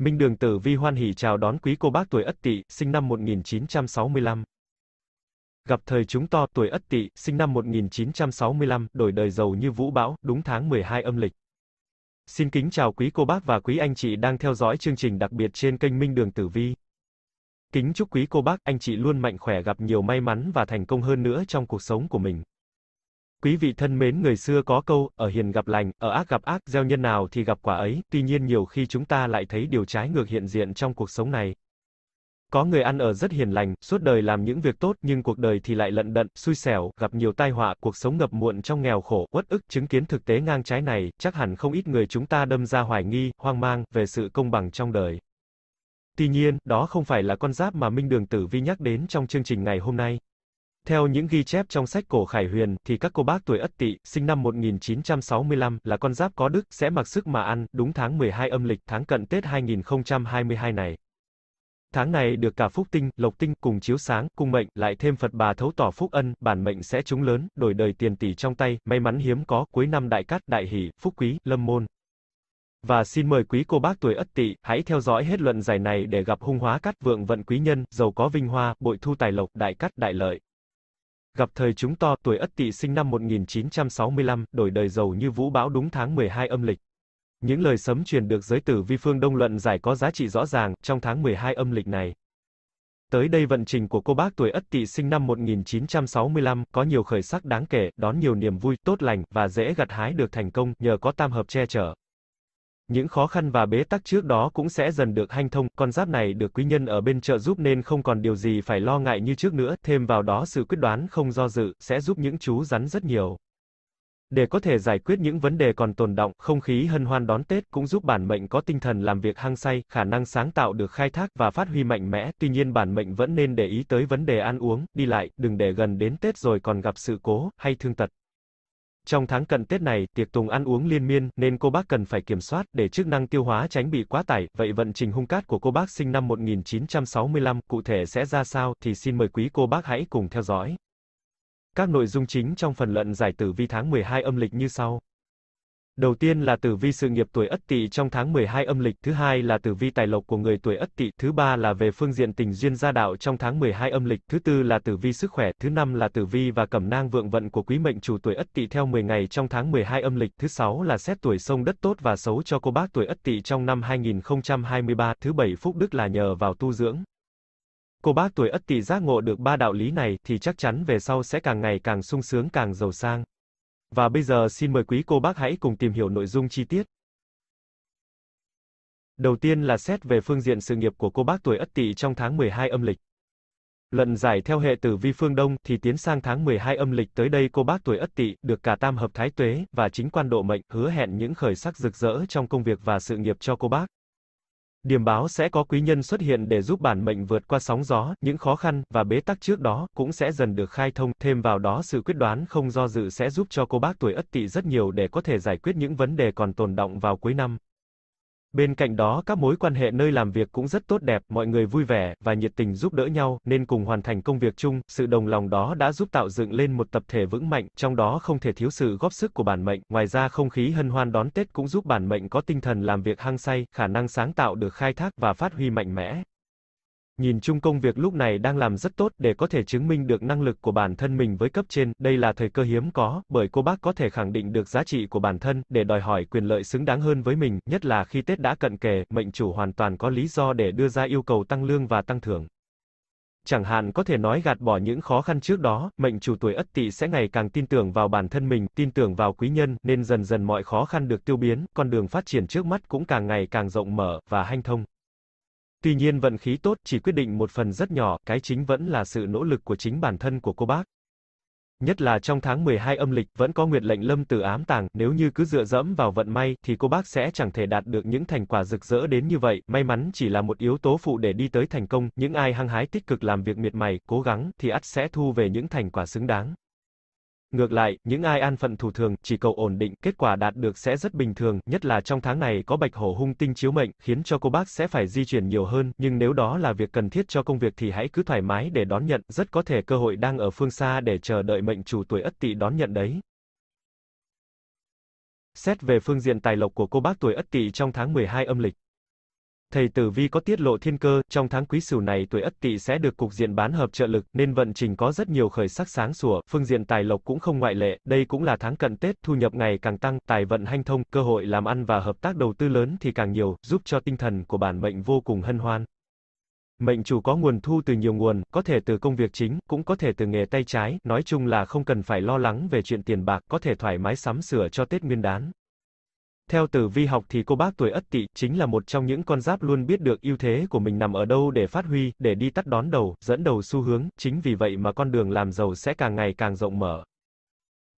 Minh Đường Tử Vi hoan hỉ chào đón quý cô bác tuổi Ất Tỵ, sinh năm 1965. Gặp thời chúng to, tuổi Ất Tỵ, sinh năm 1965, đổi đời giàu như vũ bão, đúng tháng 12 âm lịch. Xin kính chào quý cô bác và quý anh chị đang theo dõi chương trình đặc biệt trên kênh Minh Đường Tử Vi. Kính chúc quý cô bác, anh chị luôn mạnh khỏe gặp nhiều may mắn và thành công hơn nữa trong cuộc sống của mình. Quý vị thân mến, người xưa có câu, ở hiền gặp lành, ở ác gặp ác, gieo nhân nào thì gặp quả ấy, tuy nhiên nhiều khi chúng ta lại thấy điều trái ngược hiện diện trong cuộc sống này. Có người ăn ở rất hiền lành, suốt đời làm những việc tốt nhưng cuộc đời thì lại lận đận, xui xẻo, gặp nhiều tai họa, cuộc sống ngập muộn trong nghèo khổ, uất ức, chứng kiến thực tế ngang trái này, chắc hẳn không ít người chúng ta đâm ra hoài nghi, hoang mang về sự công bằng trong đời. Tuy nhiên, đó không phải là con giáp mà Minh Đường Tử Vi nhắc đến trong chương trình ngày hôm nay. Theo những ghi chép trong sách cổ Khải Huyền, thì các cô bác tuổi Ất Tỵ, sinh năm 1965, là con giáp có đức, sẽ mặc sức mà ăn, đúng tháng 12 âm lịch, tháng cận Tết 2022 này. Tháng này được cả phúc tinh, lộc tinh cùng chiếu sáng, cung mệnh, lại thêm Phật bà thấu tỏ phúc ân, bản mệnh sẽ trúng lớn, đổi đời tiền tỷ trong tay, may mắn hiếm có, cuối năm đại cát, đại hỷ, phúc quý, lâm môn. Và xin mời quý cô bác tuổi Ất Tỵ, hãy theo dõi hết luận giải này để gặp hung hóa cát vượng vận quý nhân, giàu có vinh hoa, bội thu tài lộc, đại cát, đại lợi. Gặp thời chúng to, tuổi Ất Tỵ sinh năm 1965, đổi đời giàu như vũ bão đúng tháng 12 âm lịch. Những lời sấm truyền được giới tử vi phương Đông luận giải có giá trị rõ ràng trong tháng 12 âm lịch này. Tới đây vận trình của cô bác tuổi Ất Tỵ sinh năm 1965 có nhiều khởi sắc đáng kể, đón nhiều niềm vui, tốt lành và dễ gặt hái được thành công nhờ có tam hợp che chở những khó khăn và bế tắc trước đó cũng sẽ dần được hanh thông, con giáp này được quý nhân ở bên trợ giúp nên không còn điều gì phải lo ngại như trước nữa, thêm vào đó sự quyết đoán không do dự, sẽ giúp những chú rắn rất nhiều. Để có thể giải quyết những vấn đề còn tồn động, không khí hân hoan đón Tết cũng giúp bản mệnh có tinh thần làm việc hăng say, khả năng sáng tạo được khai thác và phát huy mạnh mẽ. Tuy nhiên bản mệnh vẫn nên để ý tới vấn đề ăn uống, đi lại, đừng để gần đến Tết rồi còn gặp sự cố hay thương tật. Trong tháng cận Tết này, tiệc tùng ăn uống liên miên, nên cô bác cần phải kiểm soát, để chức năng tiêu hóa tránh bị quá tải, vậy vận trình hung cát của cô bác sinh năm 1965, cụ thể sẽ ra sao, thì xin mời quý cô bác hãy cùng theo dõi. Các nội dung chính trong phần luận giải tử vi tháng 12 âm lịch như sau. Đầu tiên là tử vi sự nghiệp tuổi Ất Tỵ trong tháng 12 âm lịch, thứ hai là tử vi tài lộc của người tuổi Ất Tỵ, thứ ba là về phương diện tình duyên gia đạo trong tháng 12 âm lịch, thứ tư là tử vi sức khỏe, thứ năm là tử vi và cẩm nang vượng vận của quý mệnh chủ tuổi Ất Tỵ theo 10 ngày trong tháng 12 âm lịch, thứ sáu là xét tuổi sông đất tốt và xấu cho cô bác tuổi Ất Tỵ trong năm 2023, thứ bảy phúc đức là nhờ vào tu dưỡng. Cô bác tuổi Ất Tỵ giác ngộ được ba đạo lý này thì chắc chắn về sau sẽ càng ngày càng sung sướng càng giàu sang. Và bây giờ xin mời quý cô bác hãy cùng tìm hiểu nội dung chi tiết. Đầu tiên là xét về phương diện sự nghiệp của cô bác tuổi Ất Tỵ trong tháng 12 âm lịch. Luận giải theo hệ tử vi phương Đông thì tiến sang tháng 12 âm lịch tới đây cô bác tuổi Ất Tỵ được cả tam hợp thái tuế và chính quan độ mệnh hứa hẹn những khởi sắc rực rỡ trong công việc và sự nghiệp cho cô bác. Điểm báo sẽ có quý nhân xuất hiện để giúp bản mệnh vượt qua sóng gió, những khó khăn và bế tắc trước đó cũng sẽ dần được khai thông, thêm vào đó sự quyết đoán không do dự sẽ giúp cho cô bác tuổi Ất Tỵ rất nhiều để có thể giải quyết những vấn đề còn tồn động vào cuối năm. Bên cạnh đó các mối quan hệ nơi làm việc cũng rất tốt đẹp, mọi người vui vẻ và nhiệt tình giúp đỡ nhau nên cùng hoàn thành công việc chung, sự đồng lòng đó đã giúp tạo dựng lên một tập thể vững mạnh, trong đó không thể thiếu sự góp sức của bản mệnh. Ngoài ra không khí hân hoan đón Tết cũng giúp bản mệnh có tinh thần làm việc hăng say, khả năng sáng tạo được khai thác và phát huy mạnh mẽ. Nhìn chung công việc lúc này đang làm rất tốt để có thể chứng minh được năng lực của bản thân mình với cấp trên, đây là thời cơ hiếm có, bởi cô bác có thể khẳng định được giá trị của bản thân, để đòi hỏi quyền lợi xứng đáng hơn với mình, nhất là khi Tết đã cận kề, mệnh chủ hoàn toàn có lý do để đưa ra yêu cầu tăng lương và tăng thưởng. Chẳng hạn có thể nói gạt bỏ những khó khăn trước đó, mệnh chủ tuổi ất tỵ sẽ ngày càng tin tưởng vào bản thân mình, tin tưởng vào quý nhân, nên dần dần mọi khó khăn được tiêu biến, con đường phát triển trước mắt cũng càng ngày càng rộng mở, và hanh thông. Tuy nhiên vận khí tốt chỉ quyết định một phần rất nhỏ, cái chính vẫn là sự nỗ lực của chính bản thân của cô bác. Nhất là trong tháng 12 âm lịch, vẫn có nguyệt lệnh lâm tử ám tàng, nếu như cứ dựa dẫm vào vận may, thì cô bác sẽ chẳng thể đạt được những thành quả rực rỡ đến như vậy, may mắn chỉ là một yếu tố phụ để đi tới thành công, những ai hăng hái tích cực làm việc miệt mài, cố gắng, thì ắt sẽ thu về những thành quả xứng đáng. Ngược lại, những ai an phận thủ thường, chỉ cầu ổn định, kết quả đạt được sẽ rất bình thường, nhất là trong tháng này có bạch hổ hung tinh chiếu mệnh, khiến cho cô bác sẽ phải di chuyển nhiều hơn, nhưng nếu đó là việc cần thiết cho công việc thì hãy cứ thoải mái để đón nhận, rất có thể cơ hội đang ở phương xa để chờ đợi mệnh chủ tuổi ất tỵ đón nhận đấy. Xét về phương diện tài lộc của cô bác tuổi ất tỵ trong tháng 12 âm lịch, thầy Tử Vi có tiết lộ thiên cơ, trong tháng quý sửu này tuổi Ất Tỵ sẽ được cục diện bán hợp trợ lực, nên vận trình có rất nhiều khởi sắc sáng sủa, phương diện tài lộc cũng không ngoại lệ, đây cũng là tháng cận Tết, thu nhập ngày càng tăng, tài vận hanh thông, cơ hội làm ăn và hợp tác đầu tư lớn thì càng nhiều, giúp cho tinh thần của bản mệnh vô cùng hân hoan. Mệnh chủ có nguồn thu từ nhiều nguồn, có thể từ công việc chính, cũng có thể từ nghề tay trái, nói chung là không cần phải lo lắng về chuyện tiền bạc, có thể thoải mái sắm sửa cho Tết Nguyên đán. Theo tử vi học thì cô bác tuổi Ất Tỵ chính là một trong những con giáp luôn biết được ưu thế của mình nằm ở đâu để phát huy, để đi tắt đón đầu, dẫn đầu xu hướng, chính vì vậy mà con đường làm giàu sẽ càng ngày càng rộng mở.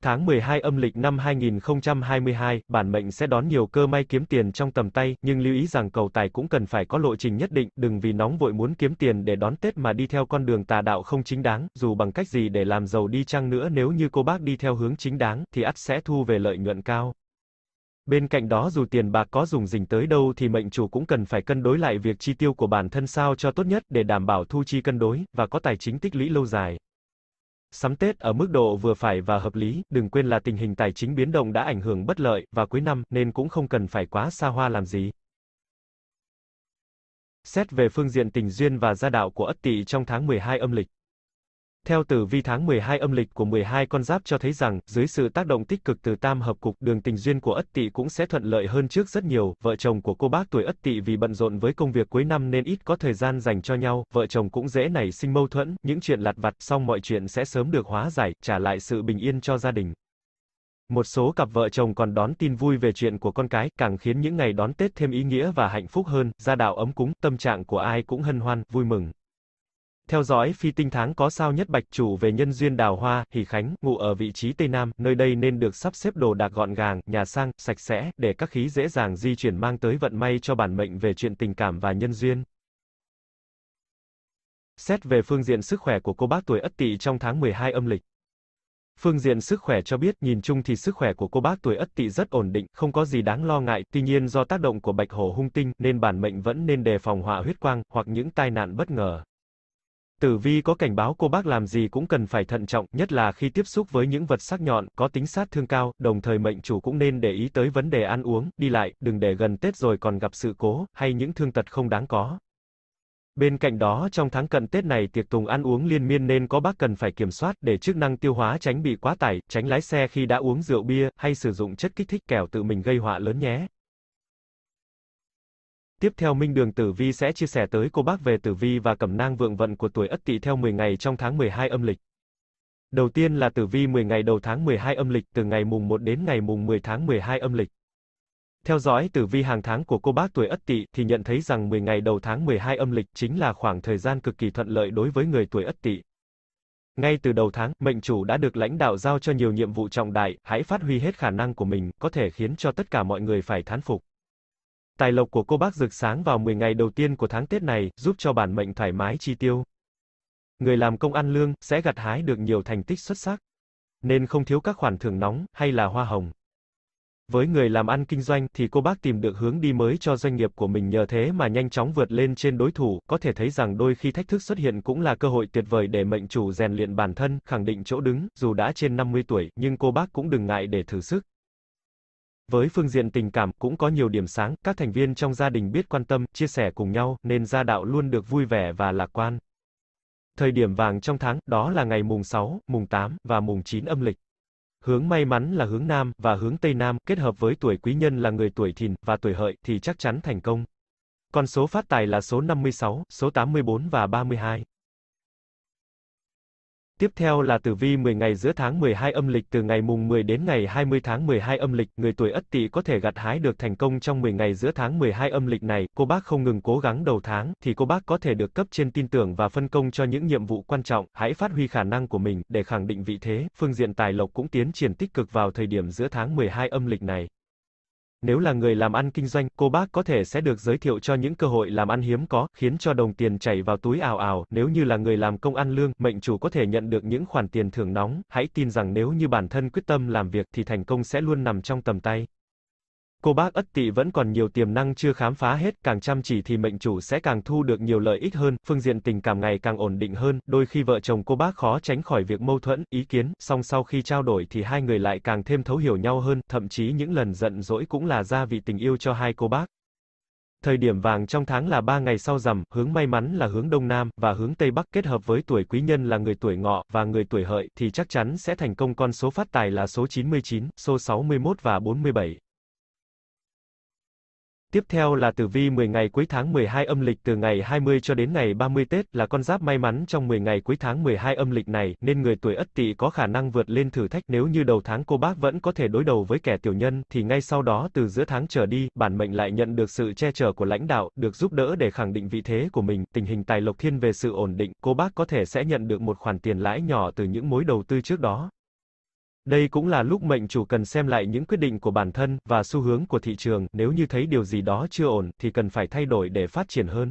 Tháng 12 âm lịch năm 2022, bản mệnh sẽ đón nhiều cơ may kiếm tiền trong tầm tay, nhưng lưu ý rằng cầu tài cũng cần phải có lộ trình nhất định, đừng vì nóng vội muốn kiếm tiền để đón Tết mà đi theo con đường tà đạo không chính đáng, dù bằng cách gì để làm giàu đi chăng nữa nếu như cô bác đi theo hướng chính đáng, thì ắt sẽ thu về lợi nhuận cao. Bên cạnh đó dù tiền bạc có dùng dình tới đâu thì mệnh chủ cũng cần phải cân đối lại việc chi tiêu của bản thân sao cho tốt nhất để đảm bảo thu chi cân đối và có tài chính tích lũy lâu dài. Sắm Tết ở mức độ vừa phải và hợp lý, đừng quên là tình hình tài chính biến động đã ảnh hưởng bất lợi và cuối năm nên cũng không cần phải quá xa hoa làm gì. Xét về phương diện tình duyên và gia đạo của Ất Tỵ trong tháng 12 âm lịch theo tử vi tháng 12 âm lịch của 12 con giáp cho thấy rằng, dưới sự tác động tích cực từ tam hợp cục, đường tình duyên của Ất Tỵ cũng sẽ thuận lợi hơn trước rất nhiều. Vợ chồng của cô bác tuổi Ất Tỵ vì bận rộn với công việc cuối năm nên ít có thời gian dành cho nhau, vợ chồng cũng dễ nảy sinh mâu thuẫn, những chuyện lặt vặt, song mọi chuyện sẽ sớm được hóa giải, trả lại sự bình yên cho gia đình. Một số cặp vợ chồng còn đón tin vui về chuyện của con cái, càng khiến những ngày đón Tết thêm ý nghĩa và hạnh phúc hơn, gia đạo ấm cúng, tâm trạng của ai cũng hân hoan, vui mừng. Theo dõi phi tinh tháng có sao nhất bạch chủ về nhân duyên đào hoa, hỷ khánh, ngụ ở vị trí Tây Nam, nơi đây nên được sắp xếp đồ đạc gọn gàng, nhà sang, sạch sẽ, để các khí dễ dàng di chuyển mang tới vận may cho bản mệnh về chuyện tình cảm và nhân duyên. Xét về phương diện sức khỏe của cô bác tuổi Ất Tỵ trong tháng 12 âm lịch. Phương diện sức khỏe cho biết, nhìn chung thì sức khỏe của cô bác tuổi Ất Tỵ rất ổn định, không có gì đáng lo ngại, tuy nhiên do tác động của Bạch Hổ hung tinh nên bản mệnh vẫn nên đề phòng họa huyết quang hoặc những tai nạn bất ngờ. Tử vi có cảnh báo cô bác làm gì cũng cần phải thận trọng, nhất là khi tiếp xúc với những vật sắc nhọn, có tính sát thương cao, đồng thời mệnh chủ cũng nên để ý tới vấn đề ăn uống, đi lại, đừng để gần Tết rồi còn gặp sự cố, hay những thương tật không đáng có. Bên cạnh đó trong tháng cận Tết này tiệc tùng ăn uống liên miên nên có bác cần phải kiểm soát để chức năng tiêu hóa tránh bị quá tải, tránh lái xe khi đã uống rượu bia hay sử dụng chất kích thích kẻo tự mình gây họa lớn nhé. Tiếp theo Minh Đường Tử Vi sẽ chia sẻ tới cô bác về Tử Vi và Cẩm nang vượng vận của tuổi Ất Tỵ theo 10 ngày trong tháng 12 âm lịch. Đầu tiên là Tử Vi 10 ngày đầu tháng 12 âm lịch từ ngày mùng 1 đến ngày mùng 10 tháng 12 âm lịch. Theo dõi Tử Vi hàng tháng của cô bác tuổi Ất Tỵ thì nhận thấy rằng 10 ngày đầu tháng 12 âm lịch chính là khoảng thời gian cực kỳ thuận lợi đối với người tuổi Ất Tỵ. Ngay từ đầu tháng, mệnh chủ đã được lãnh đạo giao cho nhiều nhiệm vụ trọng đại, hãy phát huy hết khả năng của mình, có thể khiến cho tất cả mọi người phải thán phục. Tài lộc của cô bác rực sáng vào 10 ngày đầu tiên của tháng Tết này, giúp cho bản mệnh thoải mái chi tiêu. Người làm công ăn lương, sẽ gặt hái được nhiều thành tích xuất sắc. Nên không thiếu các khoản thưởng nóng, hay là hoa hồng. Với người làm ăn kinh doanh, thì cô bác tìm được hướng đi mới cho doanh nghiệp của mình nhờ thế mà nhanh chóng vượt lên trên đối thủ, có thể thấy rằng đôi khi thách thức xuất hiện cũng là cơ hội tuyệt vời để mệnh chủ rèn luyện bản thân, khẳng định chỗ đứng, dù đã trên 50 tuổi, nhưng cô bác cũng đừng ngại để thử sức. Với phương diện tình cảm cũng có nhiều điểm sáng, các thành viên trong gia đình biết quan tâm, chia sẻ cùng nhau nên gia đạo luôn được vui vẻ và lạc quan. Thời điểm vàng trong tháng đó là ngày mùng 6, mùng 8 và mùng 9 âm lịch. Hướng may mắn là hướng nam và hướng tây nam, kết hợp với tuổi quý nhân là người tuổi Thìn và tuổi Hợi thì chắc chắn thành công. Con số phát tài là số 56, số 84 và 32. Tiếp theo là tử vi 10 ngày giữa tháng 12 âm lịch từ ngày mùng 10 đến ngày 20 tháng 12 âm lịch, người tuổi Ất Tỵ có thể gặt hái được thành công trong 10 ngày giữa tháng 12 âm lịch này, cô bác không ngừng cố gắng đầu tháng thì cô bác có thể được cấp trên tin tưởng và phân công cho những nhiệm vụ quan trọng, hãy phát huy khả năng của mình để khẳng định vị thế, phương diện tài lộc cũng tiến triển tích cực vào thời điểm giữa tháng 12 âm lịch này. Nếu là người làm ăn kinh doanh, cô bác có thể sẽ được giới thiệu cho những cơ hội làm ăn hiếm có, khiến cho đồng tiền chảy vào túi ảo ảo, nếu như là người làm công ăn lương, mệnh chủ có thể nhận được những khoản tiền thưởng nóng, hãy tin rằng nếu như bản thân quyết tâm làm việc thì thành công sẽ luôn nằm trong tầm tay. Cô bác Ất Tỵ vẫn còn nhiều tiềm năng chưa khám phá hết, càng chăm chỉ thì mệnh chủ sẽ càng thu được nhiều lợi ích hơn, phương diện tình cảm ngày càng ổn định hơn, đôi khi vợ chồng cô bác khó tránh khỏi việc mâu thuẫn, ý kiến, song sau khi trao đổi thì hai người lại càng thêm thấu hiểu nhau hơn, thậm chí những lần giận dỗi cũng là gia vị tình yêu cho hai cô bác. Thời điểm vàng trong tháng là 3 ngày sau rằm, hướng may mắn là hướng Đông Nam, và hướng Tây Bắc kết hợp với tuổi quý nhân là người tuổi ngọ, và người tuổi hợi, thì chắc chắn sẽ thành công con số phát tài là số 99, số 61 và 47. Tiếp theo là tử vi 10 ngày cuối tháng 12 âm lịch từ ngày 20 cho đến ngày 30 Tết là con giáp may mắn trong 10 ngày cuối tháng 12 âm lịch này, nên người tuổi Ất Tỵ có khả năng vượt lên thử thách nếu như đầu tháng cô bác vẫn có thể đối đầu với kẻ tiểu nhân thì ngay sau đó từ giữa tháng trở đi, bản mệnh lại nhận được sự che chở của lãnh đạo, được giúp đỡ để khẳng định vị thế của mình, tình hình tài lộc thiên về sự ổn định, cô bác có thể sẽ nhận được một khoản tiền lãi nhỏ từ những mối đầu tư trước đó. Đây cũng là lúc mệnh chủ cần xem lại những quyết định của bản thân và xu hướng của thị trường, nếu như thấy điều gì đó chưa ổn thì cần phải thay đổi để phát triển hơn.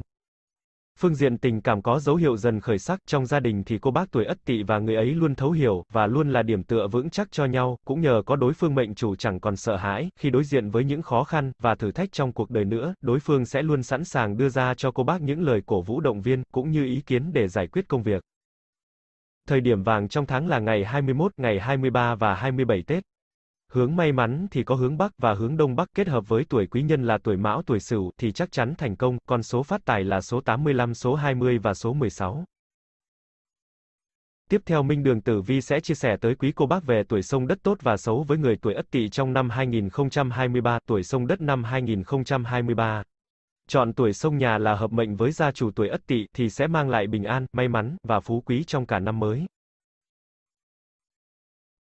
Phương diện tình cảm có dấu hiệu dần khởi sắc, trong gia đình thì cô bác tuổi Ất Tỵ và người ấy luôn thấu hiểu và luôn là điểm tựa vững chắc cho nhau, cũng nhờ có đối phương mệnh chủ chẳng còn sợ hãi khi đối diện với những khó khăn và thử thách trong cuộc đời nữa, đối phương sẽ luôn sẵn sàng đưa ra cho cô bác những lời cổ vũ động viên cũng như ý kiến để giải quyết công việc. Thời điểm vàng trong tháng là ngày 21, ngày 23 và 27 Tết. Hướng may mắn thì có hướng Bắc và hướng Đông Bắc kết hợp với tuổi quý nhân là tuổi Mão tuổi Sửu thì chắc chắn thành công, con số phát tài là số 85, số 20 và số 16. Tiếp theo Minh Đường Tử Vi sẽ chia sẻ tới quý cô bác về tuổi sông đất tốt và xấu với người tuổi Ất Tỵ trong năm 2023, tuổi sông đất năm 2023 chọn tuổi sông nhà là hợp mệnh với gia chủ tuổi Ất Tỵ thì sẽ mang lại bình an, may mắn và phú quý trong cả năm mới.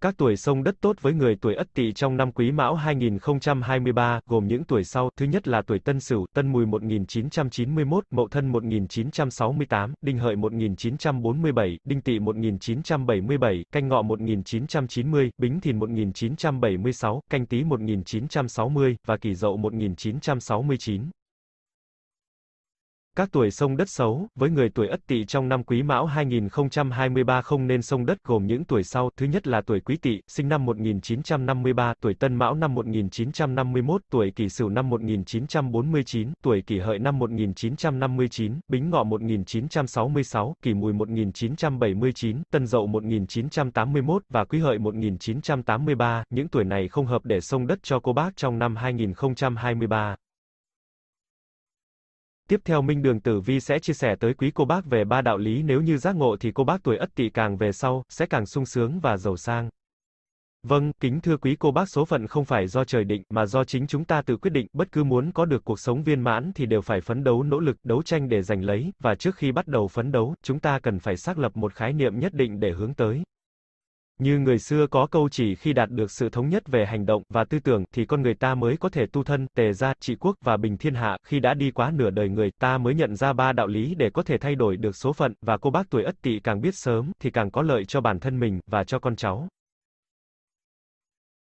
Các tuổi sông đất tốt với người tuổi Ất Tỵ trong năm Quý Mão 2023 gồm những tuổi sau, thứ nhất là tuổi Tân Sửu, Tân Mùi 1991, Mậu Thân 1968, Đinh Hợi 1947, Đinh Tỵ 1977, Canh Ngọ 1990, Bính Thìn 1976, Canh Tý 1960 và Kỷ Dậu 1969. Các tuổi sông đất xấu, với người tuổi Ất Tỵ trong năm Quý Mão 2023 không nên sông đất gồm những tuổi sau, thứ nhất là tuổi Quý Tỵ, sinh năm 1953, tuổi Tân Mão năm 1951, tuổi Kỷ Sửu năm 1949, tuổi Kỷ Hợi năm 1959, Bính Ngọ 1966, Kỷ Mùi 1979, Tân Dậu 1981 và Quý Hợi 1983, những tuổi này không hợp để sông đất cho cô bác trong năm 2023. Tiếp theo Minh Đường Tử Vi sẽ chia sẻ tới quý cô bác về ba đạo lý nếu như giác ngộ thì cô bác tuổi Ất Tỵ càng về sau sẽ càng sung sướng và giàu sang. Vâng, kính thưa quý cô bác số phận không phải do trời định mà do chính chúng ta tự quyết định, bất cứ muốn có được cuộc sống viên mãn thì đều phải phấn đấu nỗ lực, đấu tranh để giành lấy và trước khi bắt đầu phấn đấu, chúng ta cần phải xác lập một khái niệm nhất định để hướng tới. Như người xưa có câu chỉ khi đạt được sự thống nhất về hành động và tư tưởng thì con người ta mới có thể tu thân, tề gia, trị quốc và bình thiên hạ, khi đã đi quá nửa đời người, ta mới nhận ra ba đạo lý để có thể thay đổi được số phận và cô bác tuổi Ất Tỵ càng biết sớm thì càng có lợi cho bản thân mình và cho con cháu.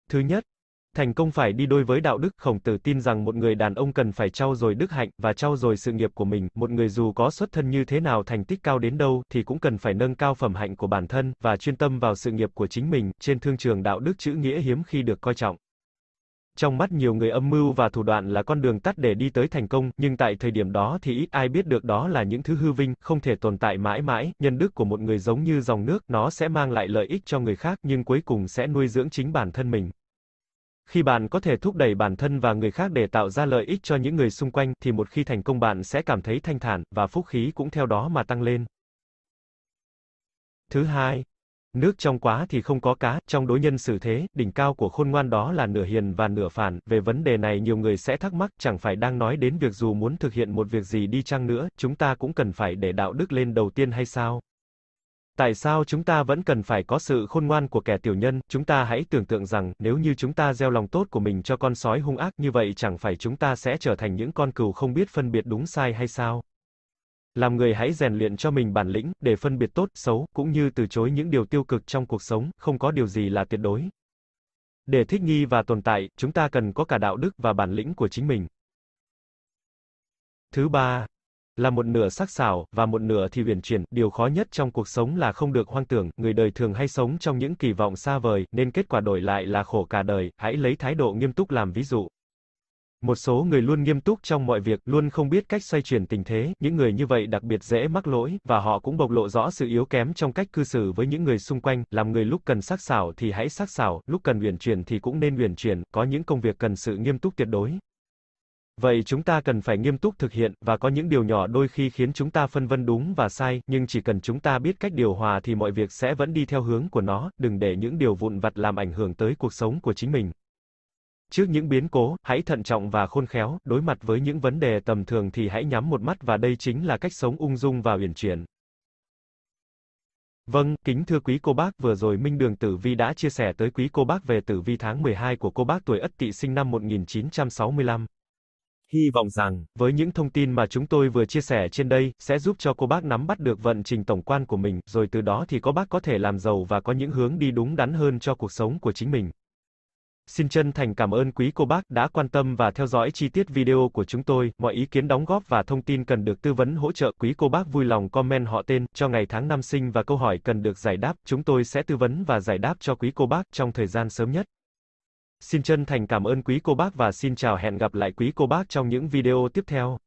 Thứ nhất, Thành công phải đi đôi với đạo đức, Khổng Tử tin rằng một người đàn ông cần phải trau dồi đức hạnh và trau dồi sự nghiệp của mình, một người dù có xuất thân như thế nào, thành tích cao đến đâu thì cũng cần phải nâng cao phẩm hạnh của bản thân và chuyên tâm vào sự nghiệp của chính mình, trên thương trường đạo đức chữ nghĩa hiếm khi được coi trọng. Trong mắt nhiều người âm mưu và thủ đoạn là con đường tắt để đi tới thành công, nhưng tại thời điểm đó thì ít ai biết được đó là những thứ hư vinh, không thể tồn tại mãi mãi, nhân đức của một người giống như dòng nước, nó sẽ mang lại lợi ích cho người khác nhưng cuối cùng sẽ nuôi dưỡng chính bản thân mình khi bạn có thể thúc đẩy bản thân và người khác để tạo ra lợi ích cho những người xung quanh thì một khi thành công bạn sẽ cảm thấy thanh thản và phúc khí cũng theo đó mà tăng lên. Thứ hai, nước trong quá thì không có cá, trong đối nhân xử thế, đỉnh cao của khôn ngoan đó là nửa hiền và nửa phản, về vấn đề này nhiều người sẽ thắc mắc, chẳng phải đang nói đến việc dù muốn thực hiện một việc gì đi chăng nữa, chúng ta cũng cần phải để đạo đức lên đầu tiên hay sao? Tại sao chúng ta vẫn cần phải có sự khôn ngoan của kẻ tiểu nhân? Chúng ta hãy tưởng tượng rằng, nếu như chúng ta gieo lòng tốt của mình cho con sói hung ác như vậy chẳng phải chúng ta sẽ trở thành những con cừu không biết phân biệt đúng sai hay sao? Làm người hãy rèn luyện cho mình bản lĩnh, để phân biệt tốt, xấu, cũng như từ chối những điều tiêu cực trong cuộc sống, không có điều gì là tuyệt đối. Để thích nghi và tồn tại, chúng ta cần có cả đạo đức và bản lĩnh của chính mình. Thứ ba, là một nửa sắc sảo và một nửa thì uyển chuyển, điều khó nhất trong cuộc sống là không được hoang tưởng, người đời thường hay sống trong những kỳ vọng xa vời, nên kết quả đổi lại là khổ cả đời, hãy lấy thái độ nghiêm túc làm ví dụ. Một số người luôn nghiêm túc trong mọi việc, luôn không biết cách xoay chuyển tình thế, những người như vậy đặc biệt dễ mắc lỗi, và họ cũng bộc lộ rõ sự yếu kém trong cách cư xử với những người xung quanh, làm người lúc cần sắc sảo thì hãy sắc sảo, lúc cần uyển chuyển thì cũng nên uyển chuyển, có những công việc cần sự nghiêm túc tuyệt đối. Vậy chúng ta cần phải nghiêm túc thực hiện, và có những điều nhỏ đôi khi khiến chúng ta phân vân đúng và sai, nhưng chỉ cần chúng ta biết cách điều hòa thì mọi việc sẽ vẫn đi theo hướng của nó, đừng để những điều vụn vặt làm ảnh hưởng tới cuộc sống của chính mình. Trước những biến cố, hãy thận trọng và khôn khéo, đối mặt với những vấn đề tầm thường thì hãy nhắm một mắt và đây chính là cách sống ung dung và uyển chuyển. Vâng, kính thưa quý cô bác, vừa rồi Minh Đường Tử Vi đã chia sẻ tới quý cô bác về tử vi tháng 12 của cô bác tuổi Ất Tỵ sinh năm 1965. Hy vọng rằng, với những thông tin mà chúng tôi vừa chia sẻ trên đây, sẽ giúp cho cô bác nắm bắt được vận trình tổng quan của mình, rồi từ đó thì có bác có thể làm giàu và có những hướng đi đúng đắn hơn cho cuộc sống của chính mình. Xin chân thành cảm ơn quý cô bác đã quan tâm và theo dõi chi tiết video của chúng tôi. Mọi ý kiến đóng góp và thông tin cần được tư vấn hỗ trợ quý cô bác vui lòng comment họ tên, cho ngày tháng năm sinh và câu hỏi cần được giải đáp. Chúng tôi sẽ tư vấn và giải đáp cho quý cô bác trong thời gian sớm nhất. Xin chân thành cảm ơn quý cô bác và xin chào hẹn gặp lại quý cô bác trong những video tiếp theo.